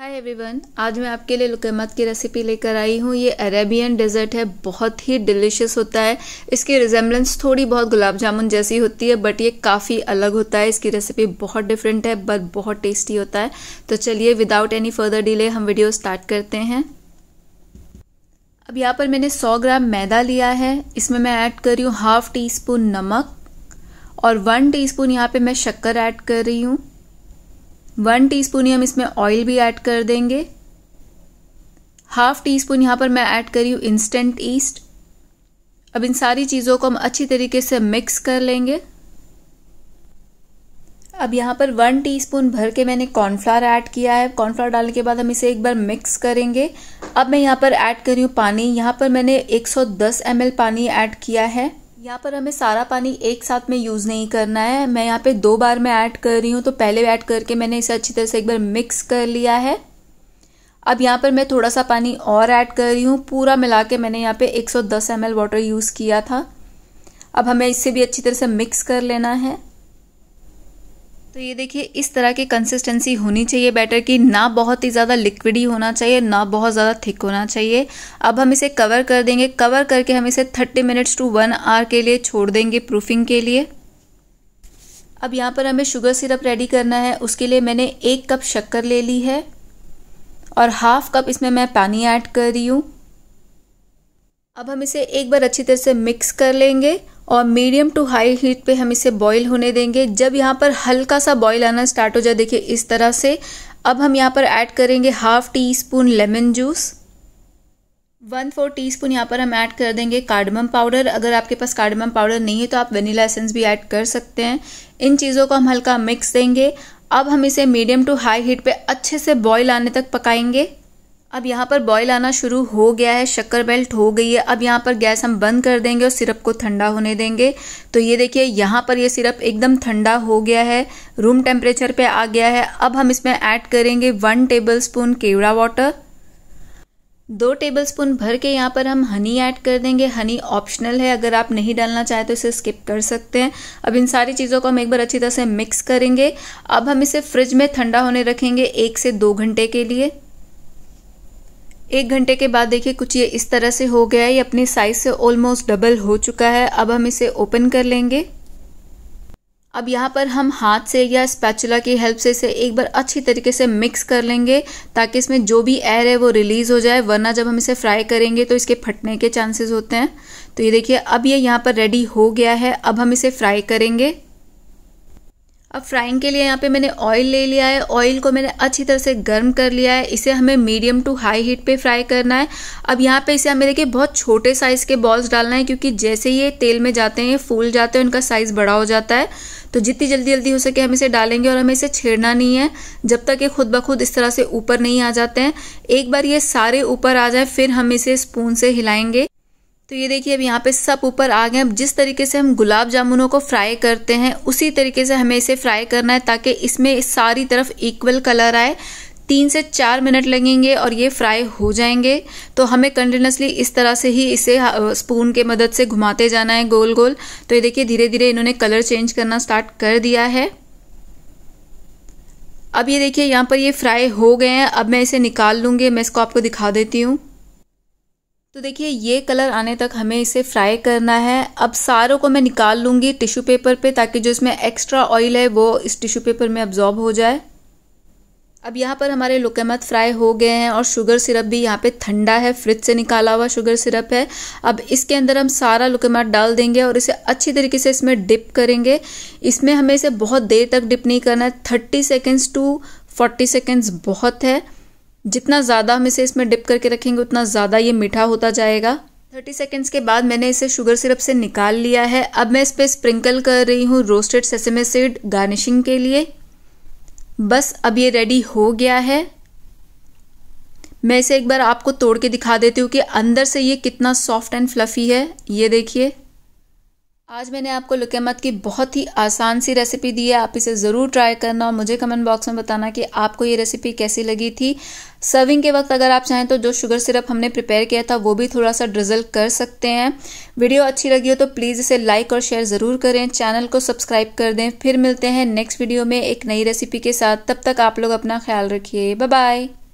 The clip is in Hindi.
हाय एवरीवन आज मैं आपके लिए लुकमत की रेसिपी लेकर आई हूँ ये अरेबियन डेजर्ट है बहुत ही डिलिशियस होता है इसकी रिजेम्बलेंस थोड़ी बहुत गुलाब जामुन जैसी होती है बट ये काफ़ी अलग होता है इसकी रेसिपी बहुत डिफरेंट है बट बहुत टेस्टी होता है तो चलिए विदाउट एनी फर्दर डिले हम वीडियो स्टार्ट करते हैं अब यहाँ पर मैंने सौ ग्राम मैदा लिया है इसमें मैं ऐड कर रही हूँ हाफ टी स्पून नमक और वन टी स्पून यहाँ पर मैं शक्कर ऐड कर रही हूँ वन टीस्पून ही हम इसमें ऑयल भी ऐड कर देंगे हाफ टी स्पून यहाँ पर मैं ऐड करी हूँ इंस्टेंट ईस्ट अब इन सारी चीज़ों को हम अच्छी तरीके से मिक्स कर लेंगे अब यहाँ पर वन टीस्पून भर के मैंने कॉर्नफ्लावर ऐड किया है कॉर्नफ्लावर डालने के बाद हम इसे एक बार मिक्स करेंगे अब मैं यहाँ पर ऐड कर रही हूँ पानी यहाँ पर मैंने 110 ml पानी ऐड किया है यहाँ पर हमें सारा पानी एक साथ में यूज़ नहीं करना है मैं यहाँ पे दो बार में ऐड कर रही हूँ तो पहले ऐड करके मैंने इसे अच्छी तरह से एक बार मिक्स कर लिया है अब यहाँ पर मैं थोड़ा सा पानी और ऐड कर रही हूँ पूरा मिला के मैंने यहाँ पे 110 सौ वाटर यूज़ किया था अब हमें इसे भी अच्छी तरह से मिक्स कर लेना है तो ये देखिए इस तरह की कंसिस्टेंसी होनी चाहिए बैटर की ना बहुत ही ज़्यादा लिक्विडी होना चाहिए ना बहुत ज़्यादा थिक होना चाहिए अब हम इसे कवर कर देंगे कवर करके हम इसे thirty minutes to one hour के लिए छोड़ देंगे प्रूफिंग के लिए अब यहाँ पर हमें शुगर सिरप रेडी करना है उसके लिए मैंने एक कप शक्कर ले ली है और हाफ कप इसमें मैं पानी ऐड कर रही हूँ अब हम इसे एक बार अच्छी तरह से मिक्स कर लेंगे और मीडियम टू हाई हीट पे हम इसे बॉईल होने देंगे जब यहाँ पर हल्का सा बॉईल आना स्टार्ट हो जाए देखिए इस तरह से अब हम यहाँ पर ऐड करेंगे half teaspoon lemon juice one four teaspoon यहाँ पर हम ऐड कर देंगे कार्डमम पाउडर अगर आपके पास कार्डमम पाउडर नहीं है तो आप वनीला एसेंस भी ऐड कर सकते हैं इन चीज़ों को हम हल्का मिक्स देंगे अब हम इसे मीडियम टू हाई हीट पे अच्छे से बॉईल आने तक पकाएंगे अब यहाँ पर बॉईल आना शुरू हो गया है शक्कर बेल्ट हो गई है अब यहाँ पर गैस हम बंद कर देंगे और सिरप को ठंडा होने देंगे तो ये देखिए यहाँ पर ये सिरप एकदम ठंडा हो गया है रूम टेम्परेचर पे आ गया है अब हम इसमें ऐड करेंगे वन टेबलस्पून केवड़ा वाटर दो टेबलस्पून भर के यहाँ पर हम हनी ऐड कर देंगे हनी ऑप्शनल है अगर आप नहीं डालना चाहें तो इसे स्किप कर सकते हैं अब इन सारी चीज़ों को हम एक बार अच्छी तरह से मिक्स करेंगे अब हम इसे फ्रिज में ठंडा होने रखेंगे एक से दो घंटे के लिए एक घंटे के बाद देखिए कुछ ये इस तरह से हो गया है ये अपनी साइज से ऑलमोस्ट डबल हो चुका है अब हम इसे ओपन कर लेंगे अब यहाँ पर हम हाथ से या स्पैचुला की हेल्प से इसे एक बार अच्छी तरीके से मिक्स कर लेंगे ताकि इसमें जो भी एयर है वो रिलीज़ हो जाए वरना जब हम इसे फ्राई करेंगे तो इसके फटने के चांसेस होते हैं तो ये देखिए अब ये यहाँ पर रेडी हो गया है अब हम इसे फ्राई करेंगे अब फ्राइंग के लिए यहाँ पे मैंने ऑयल ले लिया है ऑयल को मैंने अच्छी तरह से गर्म कर लिया है इसे हमें मीडियम टू हाई हीट पे फ्राई करना है अब यहाँ पे इसे हमें देखिए बहुत छोटे साइज़ के बॉल्स डालना है क्योंकि जैसे ये तेल में जाते हैं फूल जाते हैं उनका साइज़ बड़ा हो जाता है तो जितनी जल्दी जल्दी हो सके हम इसे डालेंगे और हमें इसे छेड़ना नहीं है जब तक ये खुद ब खुद इस तरह से ऊपर नहीं आ जाते हैं एक बार ये सारे ऊपर आ जाए फिर हम इसे स्पून से हिलाएंगे तो ये देखिए अब यहाँ पे सब ऊपर आ गए अब जिस तरीके से हम गुलाब जामुनों को फ्राई करते हैं उसी तरीके से हमें इसे फ्राई करना है ताकि इसमें सारी तरफ इक्वल कलर आए तीन से चार मिनट लगेंगे और ये फ्राई हो जाएंगे तो हमें कंटिन्यूसली इस तरह से ही इसे स्पून के मदद से घुमाते जाना है गोल गोल तो ये देखिए धीरे धीरे इन्होंने कलर चेंज करना स्टार्ट कर दिया है अब ये देखिए यहाँ पर ये फ्राई हो गए हैं अब मैं इसे निकाल लूँगी मैं इसको आपको दिखा देती हूँ तो देखिए ये कलर आने तक हमें इसे फ्राई करना है अब सारों को मैं निकाल लूँगी टिश्यू पेपर पे ताकि जो इसमें एक्स्ट्रा ऑयल है वो इस टिश्यू पेपर में अब्जॉर्ब हो जाए अब यहाँ पर हमारे लुकेमत फ्राई हो गए हैं और शुगर सिरप भी यहाँ पे ठंडा है फ्रिज से निकाला हुआ शुगर सिरप है अब इसके अंदर हम सारा लुकेमत डाल देंगे और इसे अच्छी तरीके से इसमें डिप करेंगे इसमें हमें इसे बहुत देर तक डिप नहीं करना है thirty seconds to forty seconds बहुत है जितना ज़्यादा हम इसे इसमें डिप करके रखेंगे उतना ज़्यादा ये मीठा होता जाएगा 30 सेकेंड्स के बाद मैंने इसे शुगर सिरप से निकाल लिया है अब मैं इस पर स्प्रिंकल कर रही हूँ रोस्टेड सेसमे सीड गार्निशिंग के लिए बस अब ये रेडी हो गया है मैं इसे एक बार आपको तोड़ के दिखा देती हूँ कि अंदर से ये कितना सॉफ्ट एंड फ्लफ़ी है ये देखिए आज मैंने आपको लुकेमत की बहुत ही आसान सी रेसिपी दी है आप इसे ज़रूर ट्राई करना और मुझे कमेंट बॉक्स में बताना कि आपको ये रेसिपी कैसी लगी थी सर्विंग के वक्त अगर आप चाहें तो जो शुगर सिरप हमने प्रिपेयर किया था वो भी थोड़ा सा ड्रिजल कर सकते हैं वीडियो अच्छी लगी हो तो प्लीज़ इसे लाइक और शेयर ज़रूर करें चैनल को सब्सक्राइब कर दें फिर मिलते हैं नेक्स्ट वीडियो में एक नई रेसिपी के साथ तब तक आप लोग अपना ख्याल रखिए बाय